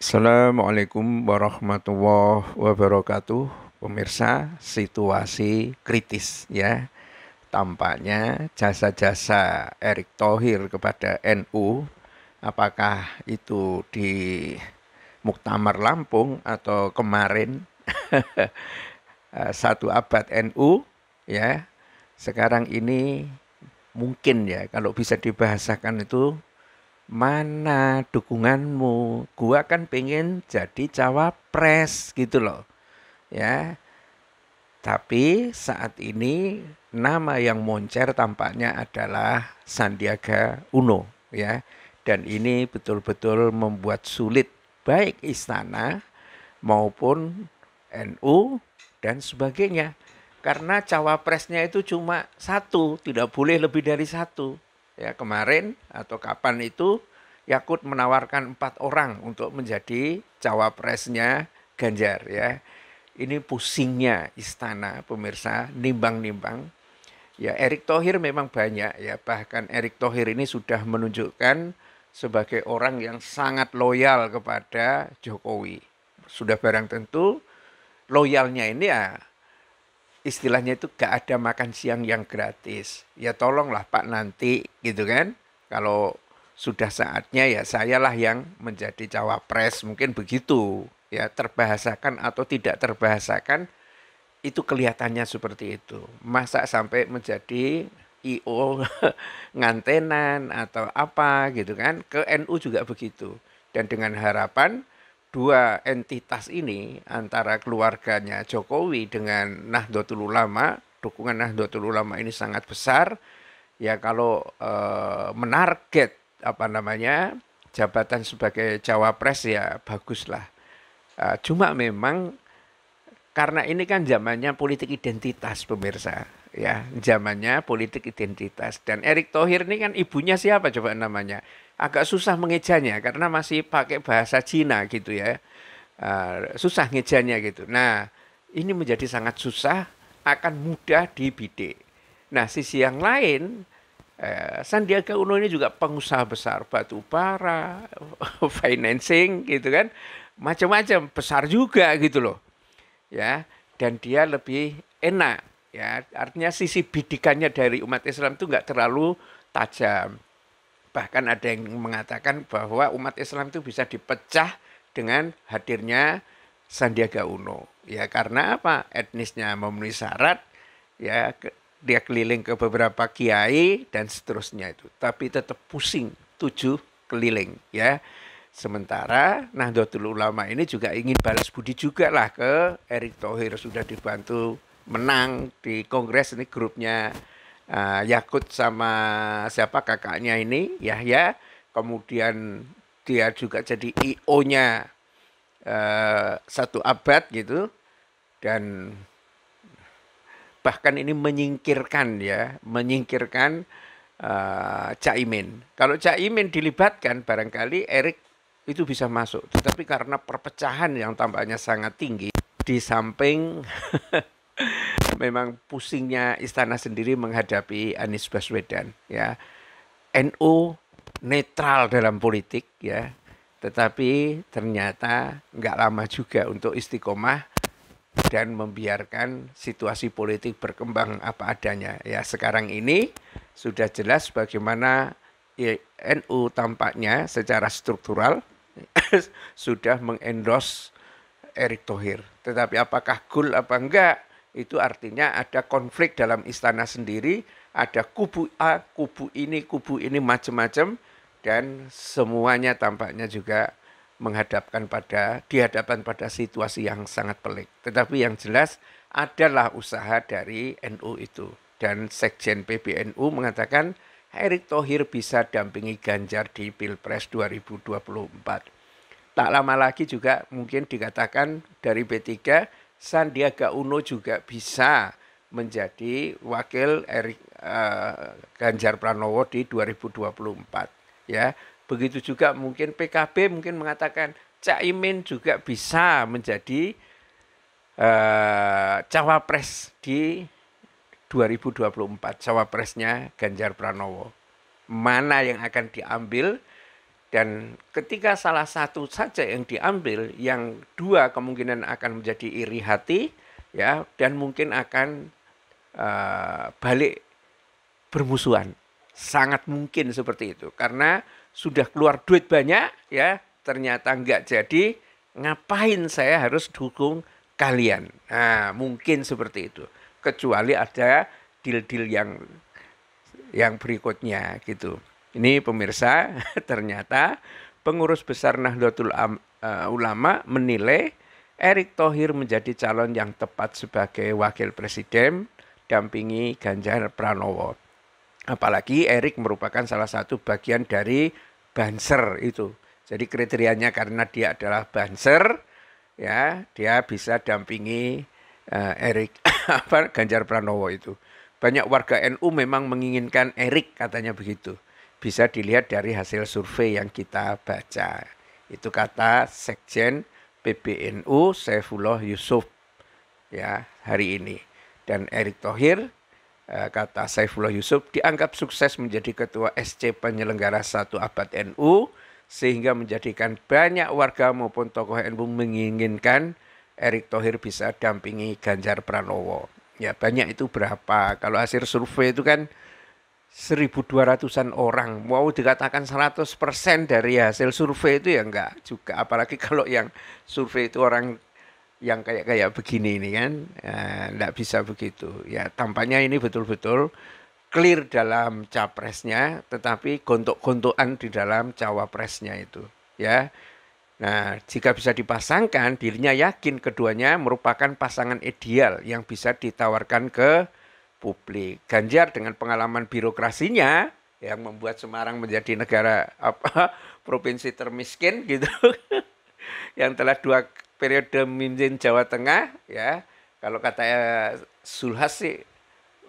Assalamualaikum warahmatullahi wabarakatuh. Pemirsa, situasi kritis ya. Tampaknya jasa-jasa Erick Thohir kepada NU apakah itu di Muktamar Lampung atau kemarin eh, satu abad NU ya. Sekarang ini mungkin ya kalau bisa dibahasakan itu mana dukunganmu? Gua kan pengen jadi cawapres gitu loh. Ya. Tapi saat ini nama yang moncer tampaknya adalah Sandiaga Uno ya. Dan ini betul-betul membuat sulit baik istana maupun NU dan sebagainya. Karena cawapresnya itu cuma satu, tidak boleh lebih dari satu ya kemarin atau kapan itu Yakut menawarkan empat orang untuk menjadi cawapresnya Ganjar ya. Ini pusingnya istana pemirsa nimbang-nimbang. Ya Erick Thohir memang banyak ya bahkan Erick Thohir ini sudah menunjukkan sebagai orang yang sangat loyal kepada Jokowi. Sudah barang tentu loyalnya ini ya istilahnya itu gak ada makan siang yang gratis. Ya tolonglah Pak nanti gitu kan. Kalau sudah saatnya ya sayalah yang menjadi cawapres mungkin begitu ya terbahasakan atau tidak terbahasakan itu kelihatannya seperti itu masa sampai menjadi io ngantenan atau apa gitu kan ke NU juga begitu dan dengan harapan dua entitas ini antara keluarganya Jokowi dengan Nahdlatul Ulama, dukungan Nahdlatul Ulama ini sangat besar. Ya kalau e, menarget apa namanya jabatan sebagai cawapres ya baguslah. E, cuma memang karena ini kan zamannya politik identitas pemirsa ya zamannya politik identitas dan Erick Thohir ini kan ibunya siapa coba namanya agak susah mengejanya karena masih pakai bahasa Cina gitu ya. Uh, susah ngejanya gitu. Nah, ini menjadi sangat susah akan mudah dibidik. Nah, sisi yang lain eh, Sandiaga Uno ini juga pengusaha besar batu bara, financing gitu kan. Macam-macam besar juga gitu loh. Ya, dan dia lebih enak ya. Artinya sisi bidikannya dari umat Islam itu nggak terlalu tajam. Bahkan ada yang mengatakan bahwa umat Islam itu bisa dipecah dengan hadirnya Sandiaga Uno. Ya karena apa? Etnisnya memenuhi syarat, ya dia keliling ke beberapa kiai dan seterusnya itu. Tapi tetap pusing tujuh keliling ya. Sementara Nahdlatul Ulama ini juga ingin balas budi juga lah ke Erick Thohir sudah dibantu menang di kongres ini grupnya uh, Yakut sama siapa kakaknya ini Yahya kemudian dia juga jadi IO-nya uh, eh, satu abad gitu dan bahkan ini menyingkirkan ya menyingkirkan uh, eh, Caimin kalau Caimin dilibatkan barangkali Erik itu bisa masuk tetapi karena perpecahan yang tampaknya sangat tinggi di samping memang pusingnya istana sendiri menghadapi Anies Baswedan ya. NU netral dalam politik ya. Tetapi ternyata nggak lama juga untuk istiqomah dan membiarkan situasi politik berkembang apa adanya. Ya sekarang ini sudah jelas bagaimana NU tampaknya secara struktural sudah mengendorse Erick Thohir. Tetapi apakah gul apa enggak itu artinya ada konflik dalam istana sendiri, ada kubu A, kubu ini, kubu ini macam-macam dan semuanya tampaknya juga menghadapkan pada dihadapkan pada situasi yang sangat pelik. Tetapi yang jelas adalah usaha dari NU itu dan Sekjen PBNU mengatakan Erick Thohir bisa dampingi Ganjar di Pilpres 2024. Tak lama lagi juga mungkin dikatakan dari P3 Sandiaga Uno juga bisa menjadi wakil Erik uh, eh, Ganjar Pranowo di 2024 ya. Begitu juga mungkin PKB mungkin mengatakan Cak Imin juga bisa menjadi uh, cawapres di 2024 cawapresnya Ganjar Pranowo. Mana yang akan diambil dan ketika salah satu saja yang diambil, yang dua kemungkinan akan menjadi iri hati, ya, dan mungkin akan uh, balik bermusuhan. Sangat mungkin seperti itu, karena sudah keluar duit banyak, ya, ternyata nggak jadi, ngapain saya harus dukung kalian? Nah, mungkin seperti itu. Kecuali ada deal-deal yang yang berikutnya gitu. Ini pemirsa, ternyata pengurus besar Nahdlatul eh, Ulama menilai Erick Thohir menjadi calon yang tepat sebagai wakil presiden dampingi Ganjar Pranowo. Apalagi Erick merupakan salah satu bagian dari banser itu. Jadi kriterianya karena dia adalah banser, ya dia bisa dampingi uh, Erick apa Ganjar Pranowo itu. Banyak warga NU memang menginginkan Erick katanya begitu bisa dilihat dari hasil survei yang kita baca. Itu kata Sekjen PBNU Saifullah Yusuf ya hari ini. Dan Erick Thohir eh, kata Saifullah Yusuf dianggap sukses menjadi ketua SC penyelenggara satu abad NU sehingga menjadikan banyak warga maupun tokoh NU menginginkan Erick Thohir bisa dampingi Ganjar Pranowo. Ya banyak itu berapa? Kalau hasil survei itu kan 1200-an orang. Mau wow, dikatakan 100% dari hasil survei itu ya enggak juga. Apalagi kalau yang survei itu orang yang kayak kayak begini ini kan eh, enggak bisa begitu. Ya tampaknya ini betul-betul clear dalam capresnya tetapi gontok-gontokan di dalam cawapresnya itu ya. Nah, jika bisa dipasangkan dirinya yakin keduanya merupakan pasangan ideal yang bisa ditawarkan ke publik. Ganjar dengan pengalaman birokrasinya yang membuat Semarang menjadi negara apa provinsi termiskin gitu yang telah dua periode memimpin Jawa Tengah ya kalau kata Sulhas eh, sih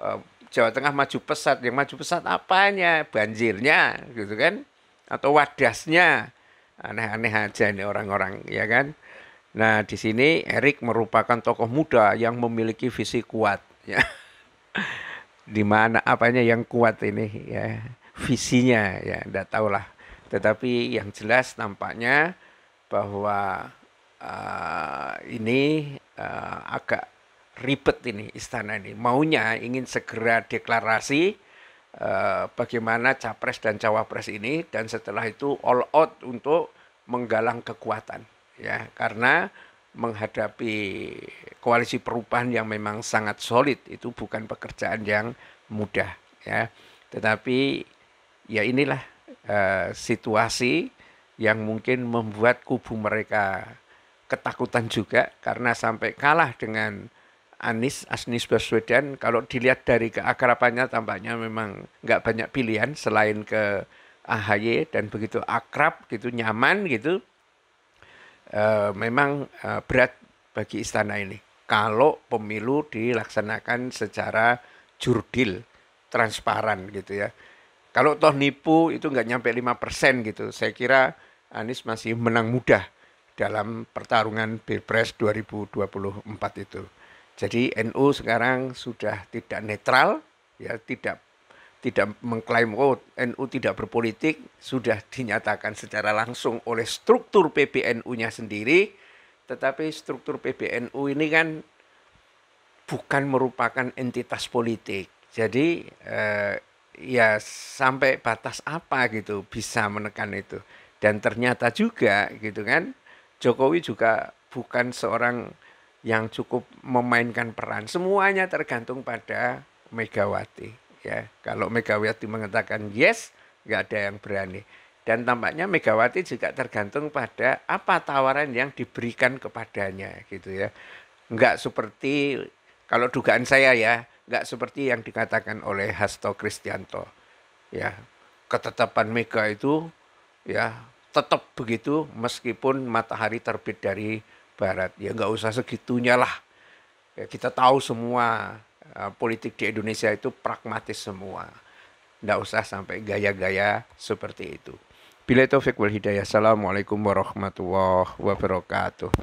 eh, Jawa Tengah maju pesat yang maju pesat apanya banjirnya gitu kan atau wadasnya aneh-aneh aja ini orang-orang ya kan nah di sini Erik merupakan tokoh muda yang memiliki visi kuat ya di mana apanya yang kuat ini ya visinya ya tidak tahulah tetapi yang jelas nampaknya bahwa uh, ini uh, agak ribet ini istana ini maunya ingin segera deklarasi uh, bagaimana capres dan cawapres ini dan setelah itu all out untuk menggalang kekuatan ya karena menghadapi koalisi perubahan yang memang sangat solid itu bukan pekerjaan yang mudah ya tetapi ya inilah uh, situasi yang mungkin membuat kubu mereka ketakutan juga karena sampai kalah dengan Anies Asnis Baswedan kalau dilihat dari keakrapannya tampaknya memang nggak banyak pilihan selain ke AHY dan begitu akrab gitu nyaman gitu Eh, memang eh, berat bagi istana ini kalau pemilu dilaksanakan secara jurdil transparan gitu ya kalau toh nipu itu nggak nyampe lima persen gitu saya kira Anies masih menang mudah dalam pertarungan Pilpres 2024 itu. Jadi NU sekarang sudah tidak netral, ya tidak tidak mengklaim oh NU tidak berpolitik sudah dinyatakan secara langsung oleh struktur PBNU-nya sendiri tetapi struktur PBNU ini kan bukan merupakan entitas politik jadi eh, ya sampai batas apa gitu bisa menekan itu dan ternyata juga gitu kan Jokowi juga bukan seorang yang cukup memainkan peran semuanya tergantung pada Megawati ya kalau Megawati mengatakan yes nggak ada yang berani dan tampaknya Megawati juga tergantung pada apa tawaran yang diberikan kepadanya gitu ya nggak seperti kalau dugaan saya ya nggak seperti yang dikatakan oleh Hasto Kristianto ya ketetapan Mega itu ya tetap begitu meskipun matahari terbit dari barat ya nggak usah segitunya lah ya, kita tahu semua Eh, politik di Indonesia itu pragmatis semua. Tidak usah sampai gaya-gaya seperti itu. Bila taufik wal hidayah. Assalamualaikum warahmatullahi wabarakatuh.